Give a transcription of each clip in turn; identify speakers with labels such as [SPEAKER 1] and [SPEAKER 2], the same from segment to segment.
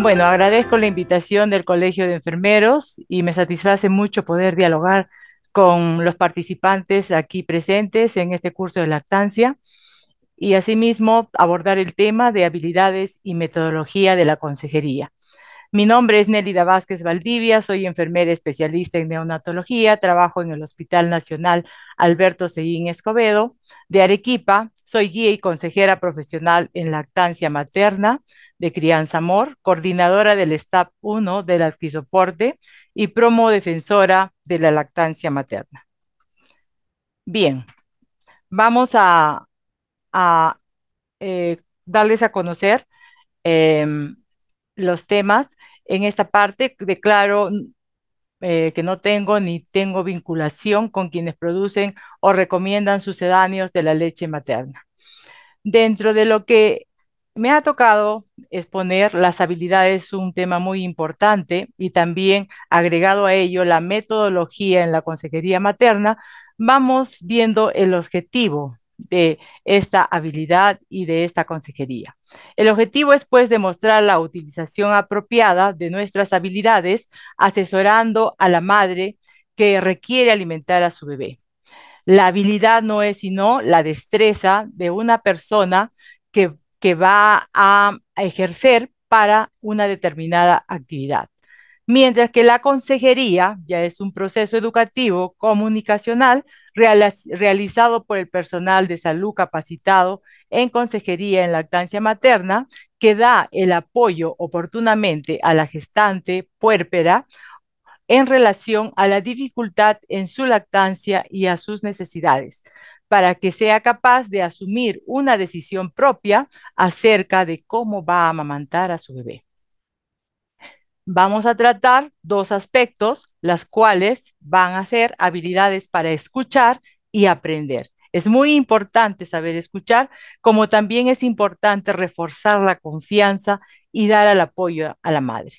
[SPEAKER 1] Bueno, agradezco la invitación del Colegio de Enfermeros y me satisface mucho poder dialogar con los participantes aquí presentes en este curso de lactancia y asimismo abordar el tema de habilidades y metodología de la consejería. Mi nombre es Nelly Vázquez Valdivia, soy enfermera especialista en neonatología, trabajo en el Hospital Nacional Alberto Seguín Escobedo de Arequipa, soy guía y consejera profesional en lactancia materna de Crianza Amor, coordinadora del stap 1 del Alquisoporte y promo defensora de la lactancia materna. Bien, vamos a, eh, darles a conocer em, los temas en esta parte declaro eh, que no tengo ni tengo vinculación con quienes producen o recomiendan sucedáneos de la leche materna. Dentro de lo que me ha tocado exponer, las habilidades un tema muy importante y también agregado a ello la metodología en la consejería materna, vamos viendo el objetivo de esta habilidad y de esta consejería. El objetivo es pues demostrar la utilización apropiada de nuestras habilidades asesorando a la madre que requiere alimentar a su bebé. La habilidad no es sino la destreza de una persona que, va a ejercer para una determinada actividad mientras que la consejería ya es un proceso educativo comunicacional realizado por el personal de salud capacitado en consejería en lactancia materna que da el apoyo oportunamente a la gestante puérpera en relación a la dificultad en su lactancia y a sus necesidades, para que sea capaz de asumir una decisión propia acerca de cómo va a amamantar a su bebé vamos a tratar dos aspectos, las cuales van a ser habilidades para escuchar y aprender. Es muy importante saber escuchar, como también es importante reforzar la confianza y dar el apoyo a la madre.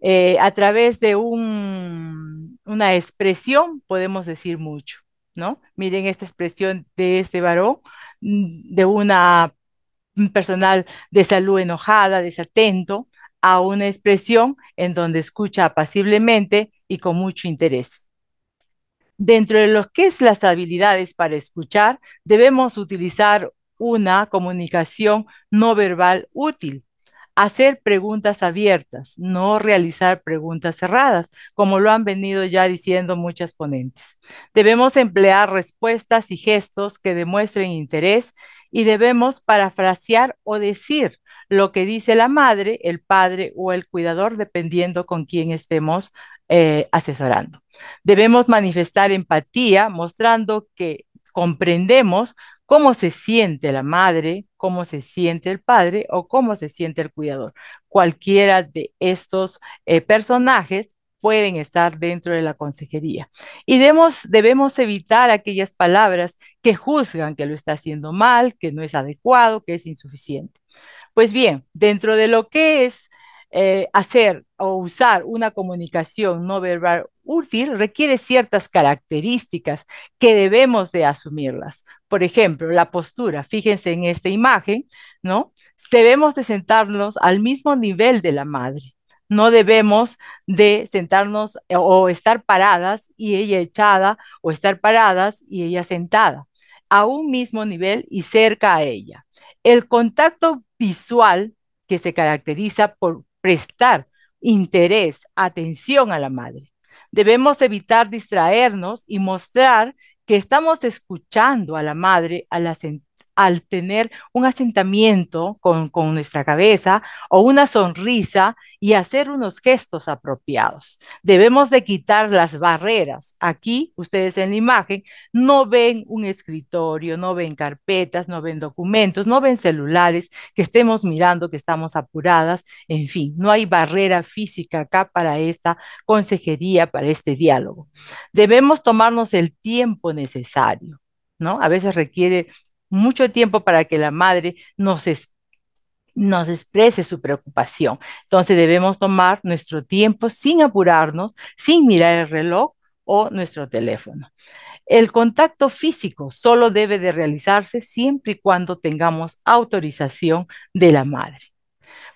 [SPEAKER 1] Eh, a través de una expresión podemos decir mucho, ¿no? Miren esta expresión de este varón, mm, de una personal de salud enojada, desatento, a una expresión en donde escucha apaciblemente y con mucho interés. Dentro de lo que es las habilidades para escuchar, debemos utilizar una comunicación no verbal útil, hacer preguntas abiertas, no realizar preguntas cerradas, como lo han venido ya diciendo muchas ponentes. Debemos emplear respuestas y gestos que demuestren interés y debemos parafrasear o decir lo que dice la madre, el padre o el cuidador, dependiendo con quién estemos eh, asesorando. Debemos manifestar empatía mostrando que comprendemos cómo se siente la madre, cómo se siente el padre o cómo se siente el cuidador. Cualquiera de estos eh, personajes pueden estar dentro de la consejería. Y debemos evitar aquellas palabras que juzgan que lo está haciendo mal, que no es adecuado, que es insuficiente. Pues bien, dentro de lo que es eh, hacer o usar una comunicación no verbal útil requiere ciertas características que debemos de asumirlas. Por ejemplo, la postura. Fíjense en esta imagen, ¿no? Debemos de sentarnos al mismo nivel de la madre. No debemos de sentarnos eh, o estar paradas y ella echada o estar paradas y ella sentada a un mismo nivel y cerca a ella. El contacto visual que se caracteriza por prestar interés, atención a la madre. Debemos evitar distraernos y mostrar que estamos escuchando a la madre a al, al tener un asentamiento con, nuestra cabeza o una sonrisa y hacer unos gestos apropiados. Debemos de quitar las barreras. Aquí ustedes en la imagen no ven un escritorio, no ven carpetas, no ven documentos, no ven celulares que estemos mirando, que estamos apuradas. En fin, no hay barrera física acá para esta consejería, para este diálogo. Debemos tomarnos el tiempo necesario. ¿No? A veces requiere mucho tiempo para que la madre nos exprese su preocupación. Entonces debemos tomar nuestro tiempo sin apurarnos, sin mirar el reloj o nuestro teléfono. El contacto físico solo debe de realizarse siempre y cuando tengamos autorización de la madre.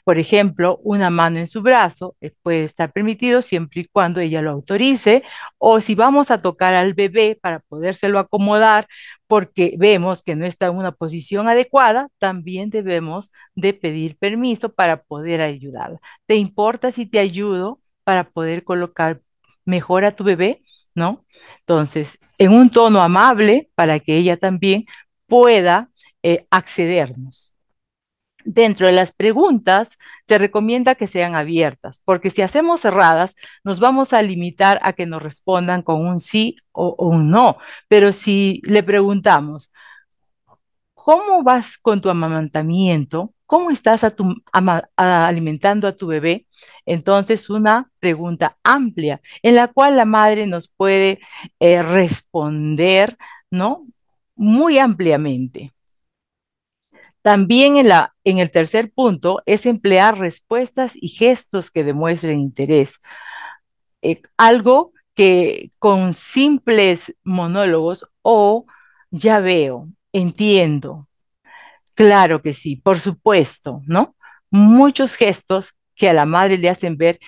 [SPEAKER 1] Por ejemplo, una mano en su brazo eh, puede estar permitido siempre y cuando ella lo autorice, o si vamos a tocar al bebé para podérselo acomodar porque vemos que no está en una posición adecuada, también debemos de pedir permiso para poder ayudarla. ¿Te importa si te ayudo para poder colocar mejor a tu bebé? ¿No? Entonces, en un tono amable para que ella también pueda eh, accedernos. Dentro de las preguntas, se recomienda que sean abiertas, porque si hacemos cerradas, nos vamos a limitar a que nos respondan con un sí o, un no. Pero si le preguntamos, ¿cómo vas con tu amamantamiento? ¿Cómo estás alimentando a tu bebé? Entonces, una pregunta amplia en la cual la madre nos puede eh, responder, ¿no? Muy ampliamente. También en, la, en el tercer punto es emplear respuestas y gestos que demuestren interés. Eh, algo que con simples monólogos o ya veo, entiendo. Claro que sí, por supuesto, ¿no? Muchos gestos que a la madre le hacen ver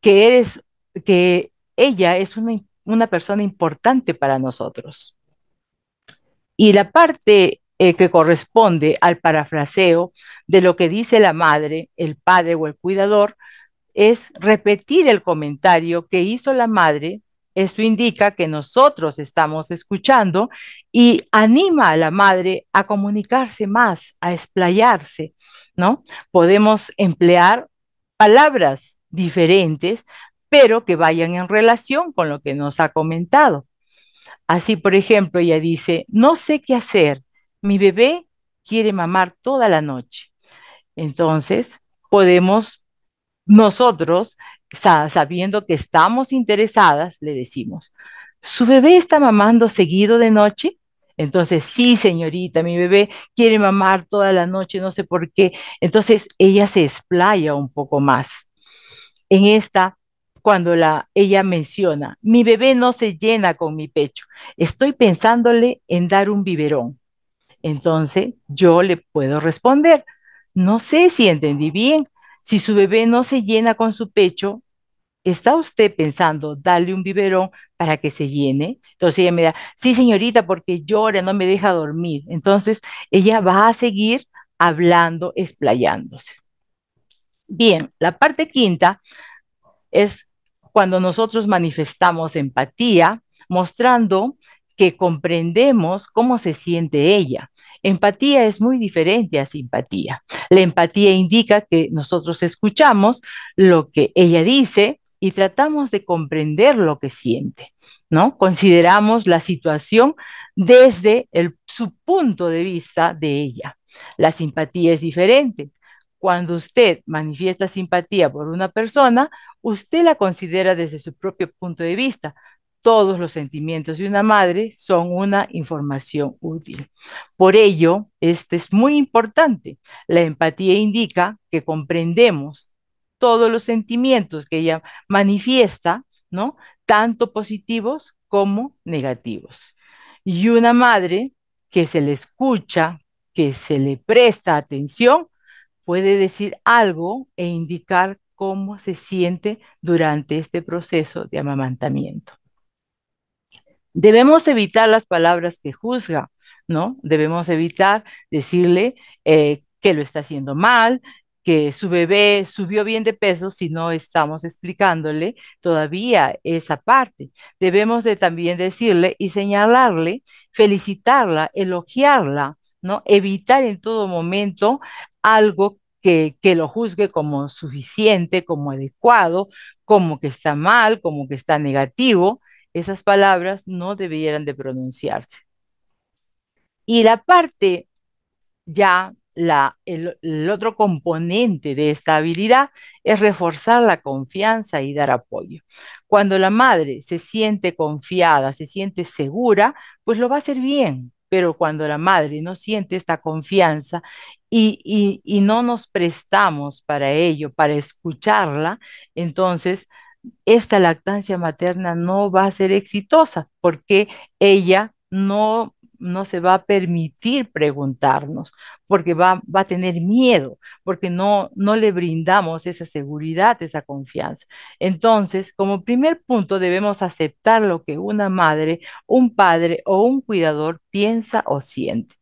[SPEAKER 1] que eres, que ella es una, una persona importante para nosotros. Y la parte eh, que corresponde al parafraseo de lo que dice la madre, el padre o el cuidador, es repetir el comentario que hizo la madre. Esto indica que nosotros estamos escuchando y anima a la madre a comunicarse más, a explayarse, ¿no? Podemos emplear palabras diferentes, pero que vayan en relación con lo que nos ha comentado. Así, por ejemplo, ella dice, no sé qué hacer, mi bebé quiere mamar toda la noche. Entonces, podemos nosotros, sabiendo que estamos interesadas, le decimos, ¿su bebé está mamando seguido de noche? Entonces, sí, señorita, mi bebé quiere mamar toda la noche, no sé por qué. Entonces, ella se explaya un poco más. En esta, cuando la, ella menciona, mi bebé no se llena con mi pecho, estoy pensándole en dar un biberón. Entonces yo le puedo responder, no sé si entendí bien, si su bebé no se llena con su pecho, ¿está usted pensando darle un biberón para que se llene? Entonces ella me da, sí señorita, porque llora, no me deja dormir. Entonces ella va a seguir hablando, explayándose. Bien, la parte quinta es cuando nosotros manifestamos empatía, mostrando que comprendemos cómo se siente ella. Empatía es muy diferente a simpatía. La empatía indica que nosotros escuchamos lo que ella dice y tratamos de comprender lo que siente, ¿no? Consideramos la situación desde su punto de vista de ella. La simpatía es diferente. Cuando usted manifiesta simpatía por una persona, usted la considera desde su propio punto de vista, todos los sentimientos de una madre son una información útil. Por ello, este es muy importante. La empatía indica que comprendemos todos los sentimientos que ella manifiesta, ¿no? Tanto positivos como negativos. Y una madre que se le escucha, que se le presta atención, puede decir algo e indicar cómo se siente durante este proceso de amamantamiento. Debemos evitar las palabras que juzga, ¿no? Debemos evitar decirle eh, que lo está haciendo mal, que su bebé subió bien de peso si no estamos explicándole todavía esa parte. Debemos de también decirle y señalarle, felicitarla, elogiarla, ¿no? Evitar en todo momento algo que, que lo juzgue como suficiente, como adecuado, como que está mal, como que está negativo, esas palabras no debieran de pronunciarse. Y la parte, ya la, el, otro componente de esta habilidad es reforzar la confianza y dar apoyo. Cuando la madre se siente confiada, se siente segura, pues lo va a hacer bien, pero cuando la madre no siente esta confianza y, y, no nos prestamos para ello, para escucharla, entonces esta lactancia materna no va a ser exitosa porque ella no, se va a permitir preguntarnos, porque va, va a tener miedo, porque no, no le brindamos esa seguridad, esa confianza. Entonces, como primer punto, debemos aceptar lo que una madre, un padre o un cuidador piensa o siente.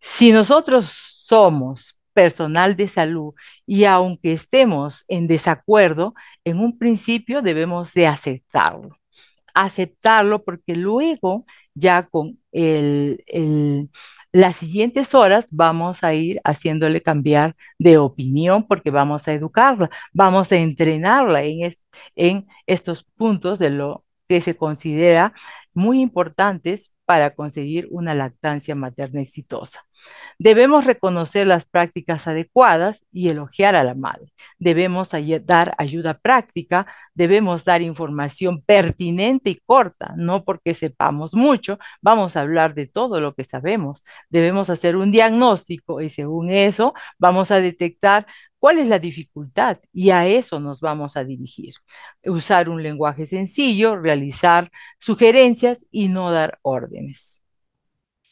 [SPEAKER 1] Si nosotros somos personal de salud y aunque estemos en desacuerdo, en un principio debemos de aceptarlo. Aceptarlo porque luego ya con el, las siguientes horas vamos a ir haciéndole cambiar de opinión porque vamos a educarla, vamos a entrenarla en, en estos puntos de lo que se considera muy importantes para conseguir una lactancia materna exitosa. Debemos reconocer las prácticas adecuadas y elogiar a la madre. Debemos dar ayuda práctica, debemos dar información pertinente y corta, no porque sepamos mucho, vamos a hablar de todo lo que sabemos. Debemos hacer un diagnóstico y según eso vamos a detectar ¿Cuál es la dificultad? Y a eso nos vamos a dirigir. Usar un lenguaje sencillo, realizar sugerencias y no dar órdenes.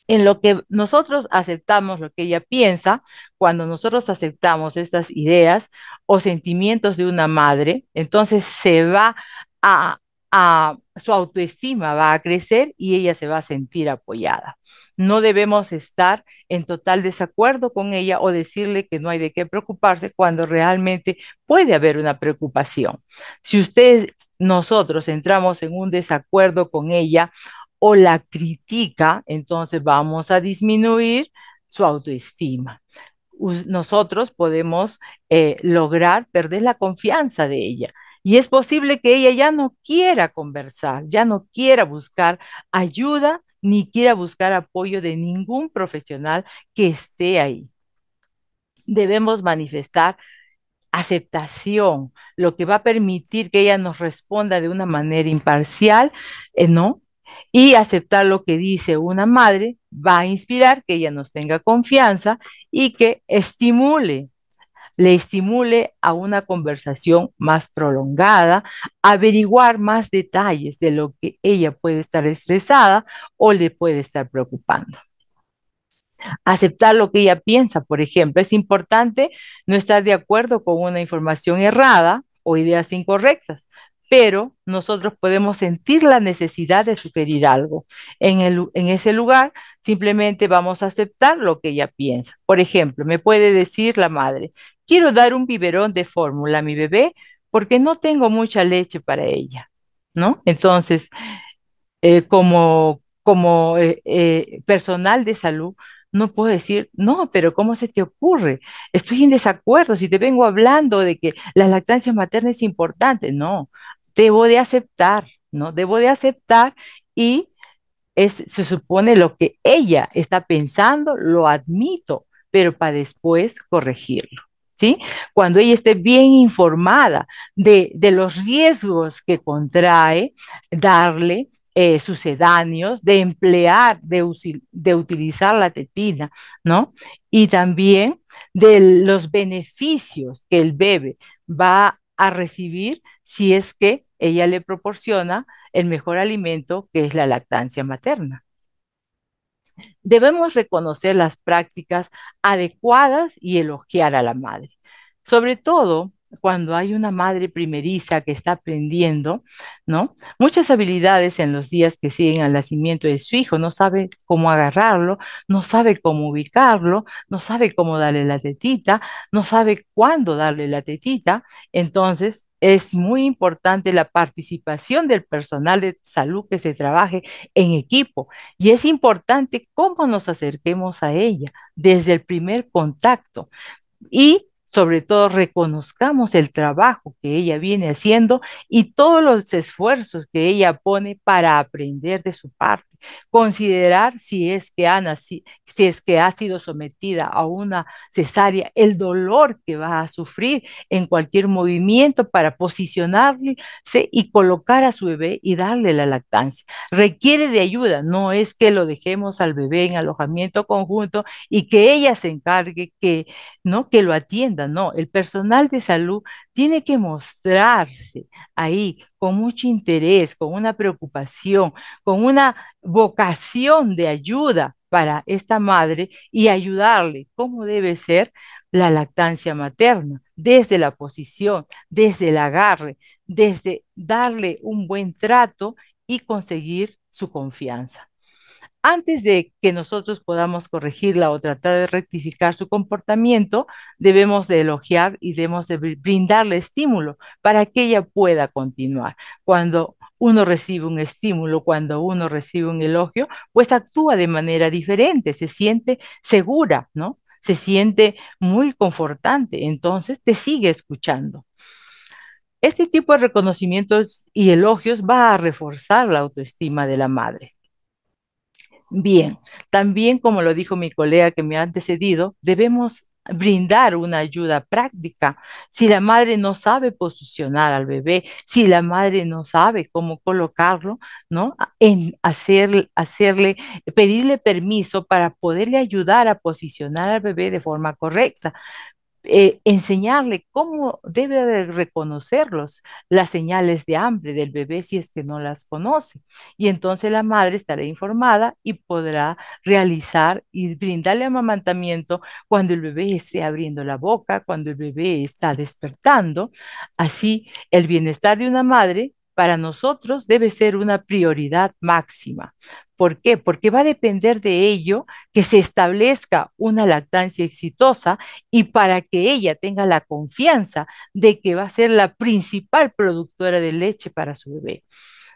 [SPEAKER 1] En lo que nosotros aceptamos lo que ella piensa, cuando nosotros aceptamos estas ideas o sentimientos de una madre, entonces se va a, a su autoestima va a crecer y ella se va a sentir apoyada. No debemos estar en total desacuerdo con ella o decirle que no hay de qué preocuparse cuando realmente puede haber una preocupación. Si ustedes, nosotros entramos en un desacuerdo con ella o la critica, entonces vamos a disminuir su autoestima nosotros podemos eh, lograr perder la confianza de ella. Y es posible que ella ya no quiera conversar, ya no quiera buscar ayuda ni quiera buscar apoyo de ningún profesional que esté ahí. Debemos manifestar aceptación, lo que va a permitir que ella nos responda de una manera imparcial, eh, ¿no? Y aceptar lo que dice una madre va a inspirar que ella nos tenga confianza y que estimule le estimule a una conversación más prolongada, averiguar más detalles de lo que ella puede estar estresada o le puede estar preocupando. Aceptar lo que ella piensa, por ejemplo. Es importante no estar de acuerdo con una información errada o ideas incorrectas, pero nosotros podemos sentir la necesidad de sugerir algo. En, en, ese lugar simplemente vamos a aceptar lo que ella piensa. Por ejemplo, me puede decir la madre, Quiero dar un biberón de fórmula a mi bebé porque no tengo mucha leche para ella, ¿no? Entonces, eh, como, como eh, eh, personal de salud, no puedo decir, no, pero ¿cómo se te ocurre? Estoy en desacuerdo, si te vengo hablando de que la lactancia materna es importante, no, debo de aceptar, ¿no? Debo de aceptar y se supone lo que ella está pensando, lo admito, pero para después corregirlo. ¿sí? Cuando ella esté bien informada de, los riesgos que contrae darle eh, sucedáneos, de emplear, de, de, utilizar la tetina, ¿no? Y también de los beneficios que el bebé va a recibir si es que ella le proporciona el mejor alimento que es la lactancia materna debemos reconocer las prácticas adecuadas y elogiar a la madre. Sobre todo cuando hay una madre primeriza que está aprendiendo, ¿no? Muchas habilidades en los días que siguen al nacimiento de su hijo, no sabe cómo agarrarlo, no sabe cómo ubicarlo, no sabe cómo darle la tetita, no sabe cuándo darle la tetita, entonces es muy importante la participación del personal de salud que se trabaje en equipo y es importante cómo nos acerquemos a ella desde el primer contacto y sobre todo reconozcamos el trabajo que ella viene haciendo y todos los esfuerzos que ella pone para aprender de su parte, considerar si es que ha, si es que ha sido sometida a una cesárea, el dolor que va a sufrir en cualquier movimiento para posicionarse y colocar a su bebé y darle la lactancia. Requiere de ayuda, no es que lo dejemos al bebé en alojamiento conjunto y que ella se encargue que no que lo atienda no. El personal de salud tiene que mostrarse ahí con mucho interés, con una preocupación, con una vocación de ayuda para esta madre y ayudarle cómo debe ser la lactancia materna, desde la posición, desde el agarre, desde darle un buen trato y conseguir su confianza antes de que nosotros podamos corregirla o tratar de rectificar su comportamiento, debemos de elogiar y debemos de brindarle estímulo para que ella pueda continuar. Cuando uno recibe un estímulo, cuando uno recibe un elogio, pues actúa de manera diferente, se siente segura, ¿no? Se siente muy confortante, entonces te sigue escuchando. Este tipo de reconocimientos y elogios va a reforzar la autoestima de la madre. Bien, también como lo dijo mi colega que me ha antecedido, debemos brindar una ayuda práctica. Si la madre no sabe posicionar al bebé, si la madre no sabe cómo colocarlo, ¿no? En hacerle, pedirle permiso para poderle ayudar a posicionar al bebé de forma correcta. Eh, enseñarle cómo debe de reconocerlos, las señales de hambre del bebé si es que no las conoce. Y entonces la madre estará informada y podrá realizar y brindarle amamantamiento cuando el bebé esté abriendo la boca, cuando el bebé está despertando. Así, el bienestar de una madre para nosotros debe ser una prioridad máxima. ¿Por qué? Porque va a depender de ello que se establezca una lactancia exitosa y para que ella tenga la confianza de que va a ser la principal productora de leche para su bebé.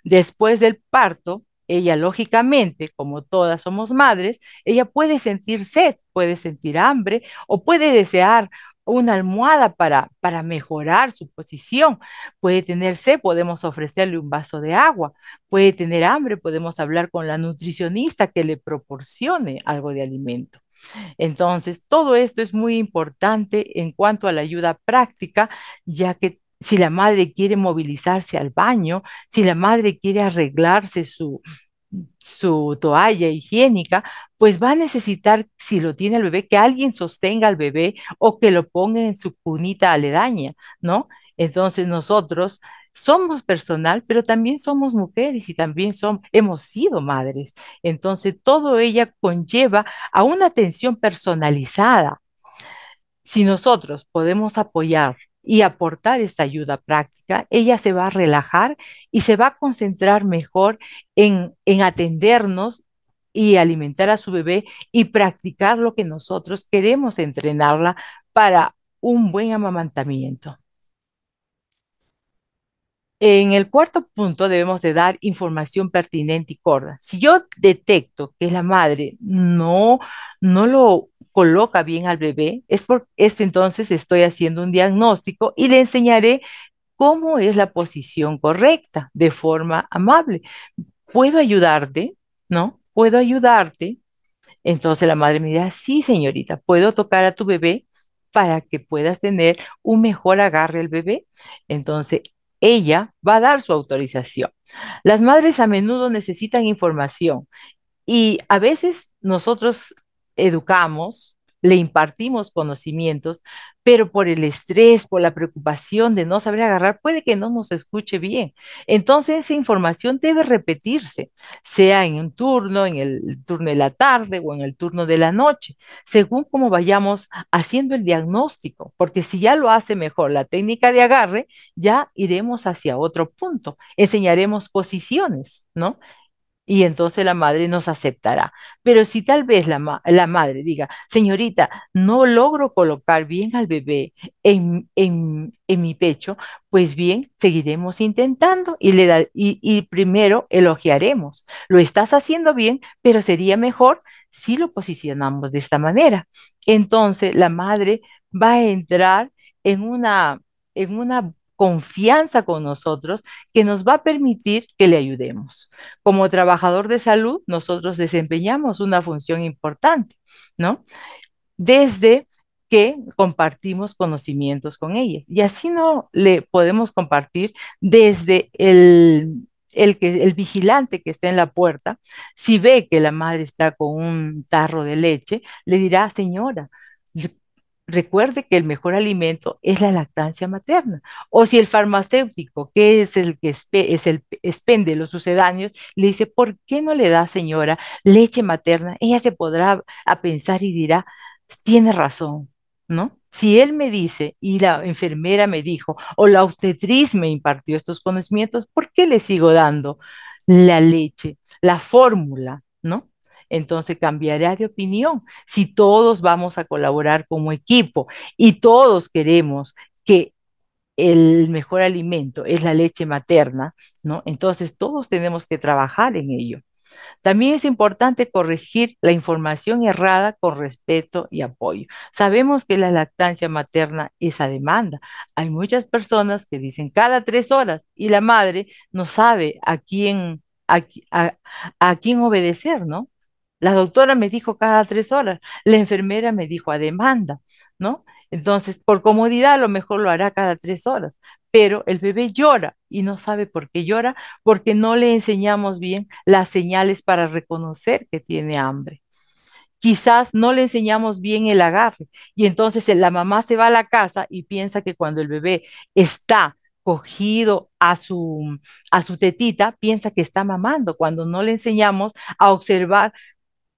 [SPEAKER 1] Después del parto, ella lógicamente, como todas somos madres, ella puede sentir sed, puede sentir hambre o puede desear una almohada para, para mejorar su posición, puede tener sed, podemos ofrecerle un vaso de agua, puede tener hambre, podemos hablar con la nutricionista que le proporcione algo de alimento. Entonces, todo esto es muy importante en cuanto a la ayuda práctica, ya que si la madre quiere movilizarse al baño, si la madre quiere arreglarse su, su toalla higiénica, pues va a necesitar, si lo tiene el bebé, que alguien sostenga al bebé o que lo ponga en su cunita aledaña, ¿no? Entonces nosotros somos personal, pero también somos mujeres y también hemos sido madres. Entonces todo ella conlleva a una atención personalizada. Si nosotros podemos apoyar y aportar esta ayuda práctica, ella se va a relajar y se va a concentrar mejor en, en atendernos y alimentar a su bebé y practicar lo que nosotros queremos entrenarla para un buen amamantamiento. En el cuarto punto debemos de dar información pertinente y corda Si yo detecto que la madre no, no lo coloca bien al bebé, es por este entonces estoy haciendo un diagnóstico y le enseñaré cómo es la posición correcta de forma amable. ¿Puedo ayudarte? ¿No? ¿Puedo ayudarte? Entonces la madre me dirá, sí, señorita, puedo tocar a tu bebé para que puedas tener un mejor agarre al bebé. Entonces ella va a dar su autorización. Las madres a menudo necesitan información y a veces nosotros educamos, le impartimos conocimientos, pero por el estrés, por la preocupación de no saber agarrar, puede que no nos escuche bien. Entonces esa información debe repetirse, sea en un turno, en el turno de la tarde o en el turno de la noche, según como vayamos haciendo el diagnóstico, porque si ya lo hace mejor la técnica de agarre, ya iremos hacia otro punto, enseñaremos posiciones, ¿no? y entonces la madre nos aceptará. Pero si tal vez la, madre diga, señorita, no logro colocar bien al bebé en, mi pecho, pues bien, seguiremos intentando y, le y, primero elogiaremos. Lo estás haciendo bien, pero sería mejor si lo posicionamos de esta manera. Entonces la madre va a entrar en una, en una confianza con nosotros que nos va a permitir que le ayudemos. Como trabajador de salud, nosotros desempeñamos una función importante, ¿no? Desde que compartimos conocimientos con ellas. Y así no le podemos compartir desde el, que, el vigilante que está en la puerta, si ve que la madre está con un tarro de leche, le dirá, señora, Recuerde que el mejor alimento es la lactancia materna. O si el farmacéutico, que es el que es el expende los sucedáneos, le dice, ¿por qué no le da, señora, leche materna? Ella se podrá a pensar y dirá, tiene razón, ¿no? Si él me dice y la enfermera me dijo o la obstetriz me impartió estos conocimientos, ¿por qué le sigo dando la leche, la fórmula, ¿no? entonces cambiará de opinión. Si todos vamos a colaborar como equipo y todos queremos que el mejor alimento es la leche materna, ¿no? Entonces todos tenemos que trabajar en ello. También es importante corregir la información errada con respeto y apoyo. Sabemos que la lactancia materna es a demanda. Hay muchas personas que dicen cada tres horas y la madre no sabe a quién, a quién obedecer, ¿no? La doctora me dijo cada tres horas, la enfermera me dijo a demanda, ¿no? Entonces, por comodidad a lo mejor lo hará cada tres horas, pero el bebé llora y no sabe por qué llora porque no le enseñamos bien las señales para reconocer que tiene hambre. Quizás no le enseñamos bien el agarre y entonces la mamá se va a la casa y piensa que cuando el bebé está cogido a su, a su tetita, piensa que está mamando, cuando no le enseñamos a observar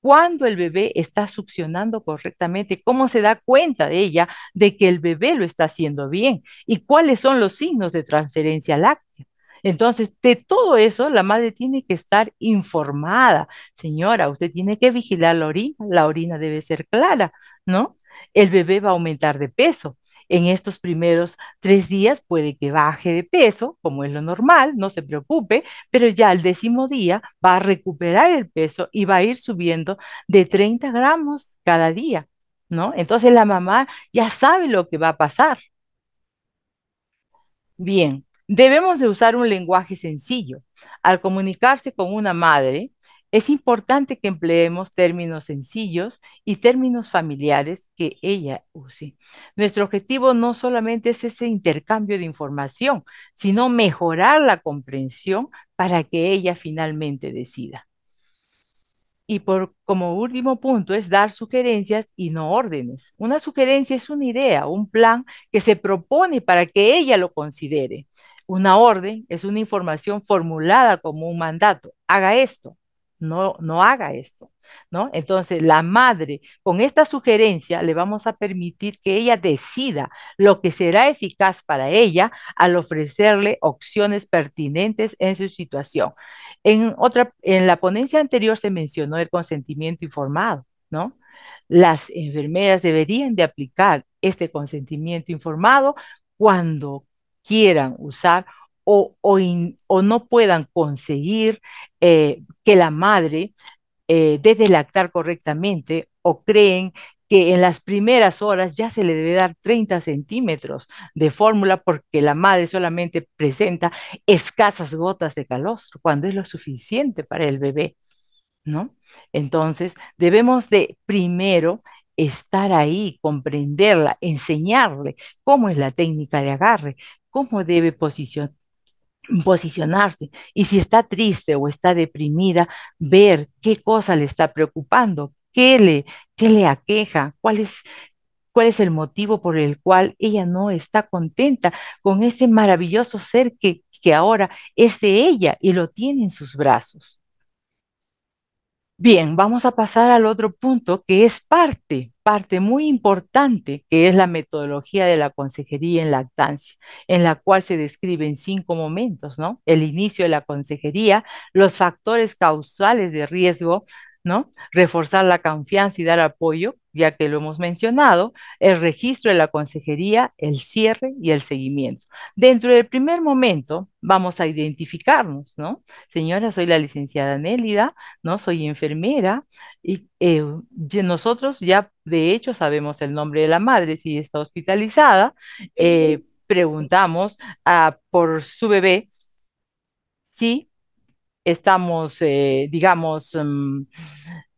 [SPEAKER 1] cuando el bebé está succionando correctamente, cómo se da cuenta de ella de que el bebé lo está haciendo bien y cuáles son los signos de transferencia láctea. Entonces, de todo eso, la madre tiene que estar informada. Señora, usted tiene que vigilar la orina, la orina debe ser clara, ¿no? El bebé va a aumentar de peso, en estos primeros tres días puede que baje de peso, como es lo normal, no se preocupe, pero ya al décimo día va a recuperar el peso y va a ir subiendo de 30 gramos cada día, ¿no? Entonces la mamá ya sabe lo que va a pasar. Bien, debemos de usar un lenguaje sencillo. Al comunicarse con una madre, es importante que empleemos términos sencillos y términos familiares que ella use. Nuestro objetivo no solamente es ese intercambio de información, sino mejorar la comprensión para que ella finalmente decida. Y por, como último punto es dar sugerencias y no órdenes. Una sugerencia es una idea, un plan que se propone para que ella lo considere. Una orden es una información formulada como un mandato. Haga esto, no, no haga esto, ¿no? Entonces, la madre, con esta sugerencia, le vamos a permitir que ella decida lo que será eficaz para ella al ofrecerle opciones pertinentes en su situación. En, otra, en la ponencia anterior se mencionó el consentimiento informado, ¿no? Las enfermeras deberían de aplicar este consentimiento informado cuando quieran usar o, no puedan conseguir eh, que la madre eh, debe lactar correctamente o creen que en las primeras horas ya se le debe dar 30 centímetros de fórmula porque la madre solamente presenta escasas gotas de calostro cuando es lo suficiente para el bebé, ¿no? Entonces, debemos de primero estar ahí, comprenderla, enseñarle cómo es la técnica de agarre, cómo debe posicionar posicionarse. Y si está triste o está deprimida, ver qué cosa le está preocupando, qué le, qué le aqueja, cuál es, el motivo por el cual ella no está contenta con este maravilloso ser que ahora es de ella y lo tiene en sus brazos. Bien, vamos a pasar al otro punto que es parte, parte muy importante, que es la metodología de la consejería en lactancia, en la cual se describen cinco momentos, ¿no? El inicio de la consejería, los factores causales de riesgo, ¿no? Reforzar la confianza y dar apoyo, ya que lo hemos mencionado, el registro de la consejería, el cierre y el seguimiento. Dentro del primer momento vamos a identificarnos, ¿no? Señora, soy la licenciada Nélida, ¿no? Soy enfermera y eh, nosotros ya de hecho sabemos el nombre de la madre si está hospitalizada. Eh, preguntamos ah, por su bebé ¿sí? estamos, eh, digamos, mm,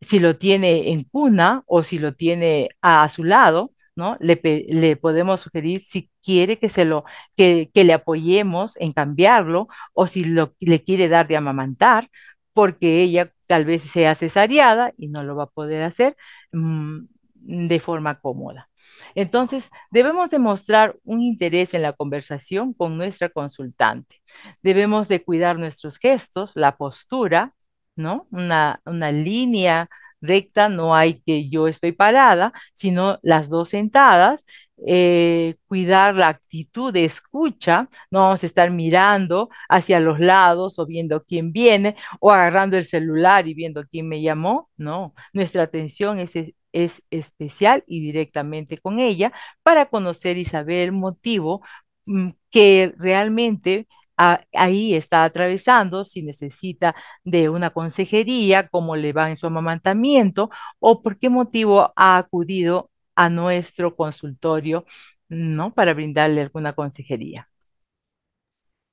[SPEAKER 1] si lo tiene en cuna o si lo tiene a, su lado, ¿no? Le, le, podemos sugerir si quiere que, se lo, que, que le apoyemos en cambiarlo o si lo, le quiere dar de amamantar, porque ella tal vez sea cesariada y no lo va a poder hacer. Mm, de forma cómoda. Entonces, debemos demostrar un interés en la conversación con nuestra consultante. Debemos de cuidar nuestros gestos, la postura, ¿no? Una, una línea recta, no hay que yo estoy parada, sino las dos sentadas, eh, cuidar la actitud de escucha, no vamos a estar mirando hacia los lados o viendo quién viene o agarrando el celular y viendo quién me llamó, no, nuestra atención es es especial y directamente con ella para conocer y saber el motivo mm, que realmente ahí está atravesando, si necesita de una consejería, cómo le va en su amamantamiento o por qué motivo ha acudido a nuestro consultorio, ¿no? Para brindarle alguna consejería.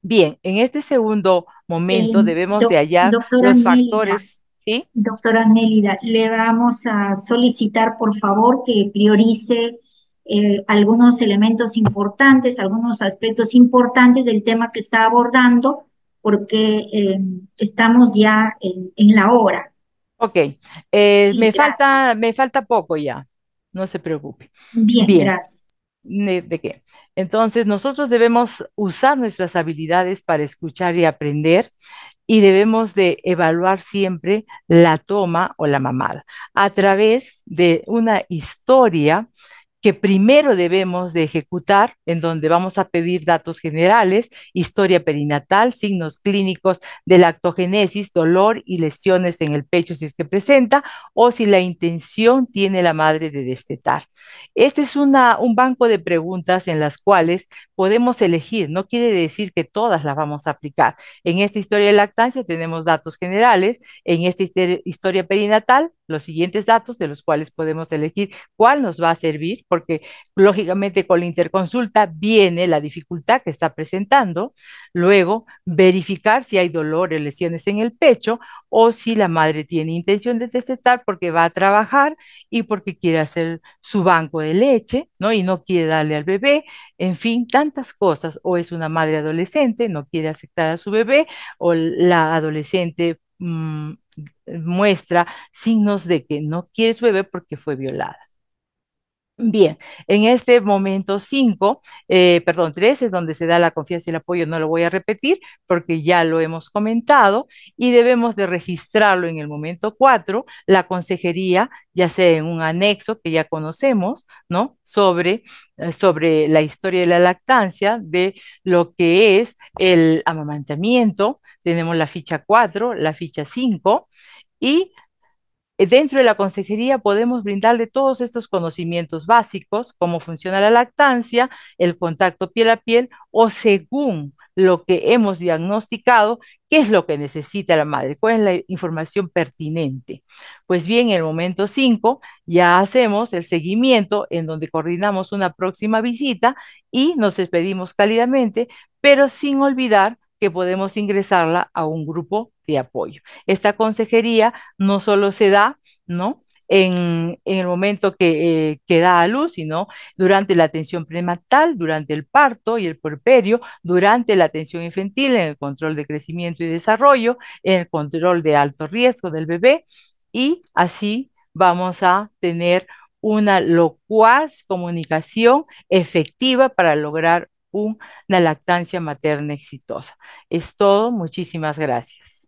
[SPEAKER 1] Bien, en este segundo momento eh, debemos de hallar los factores. Doctora Nelida, le vamos a solicitar, por favor, que priorice eh, algunos elementos importantes, algunos aspectos importantes del tema que está abordando, porque eh, estamos ya en, la hora. Ok, eh, me, falta, me falta poco ya, no se preocupe. Bien, gracias. ¿De qué? Entonces, nosotros debemos usar nuestras habilidades para escuchar y aprender y debemos de evaluar siempre la toma o la mamada a través de una historia que primero debemos de ejecutar, en donde vamos a pedir datos generales, historia perinatal, signos clínicos de lactogénesis, dolor y lesiones en el pecho si es que presenta, o si la intención tiene la madre de destetar. Este es un banco de preguntas en las cuales podemos elegir, no quiere decir que todas las vamos a aplicar. En esta historia de lactancia tenemos datos generales, en esta historia perinatal los siguientes datos de los cuales podemos elegir cuál nos va a servir, porque lógicamente con la interconsulta viene la dificultad que está presentando, luego verificar si hay dolor o lesiones en el pecho o si la madre tiene intención de testar porque va a trabajar y porque quiere hacer su banco de leche, ¿no? Y no quiere darle al bebé, en fin, tantas cosas, o es una madre adolescente, no quiere aceptar a su bebé, o la adolescente mm, muestra signos de que no quiere su bebé porque fue violada. Bien, en este momento 5, eh, perdón, 3 es donde se da la confianza y el apoyo, no lo voy a repetir porque ya lo hemos comentado y debemos de registrarlo en el momento 4, la consejería, ya sea en un anexo que ya conocemos, ¿no? Sobre, eh, sobre la historia de la lactancia, de lo que es el amamantamiento, tenemos la ficha 4, la ficha 5 y eh, dentro de la consejería podemos brindarle todos estos conocimientos básicos, cómo funciona la lactancia, el contacto piel a piel o según lo que hemos diagnosticado, qué es lo que necesita la madre, cuál es la información pertinente. Pues bien, en el momento 5 ya hacemos el seguimiento en donde coordinamos una próxima visita y nos despedimos cálidamente, pero sin olvidar que podemos ingresarla a un grupo de apoyo. Esta consejería no solo se da, ¿no? En, el momento eh, que, da a luz, sino durante la atención prenatal, durante el parto y el puerperio, durante la atención infantil, en el control de crecimiento y desarrollo, en el control de alto riesgo del bebé, y así vamos a tener una locuaz comunicación efectiva para lograr una lactancia materna exitosa. Es todo, muchísimas gracias.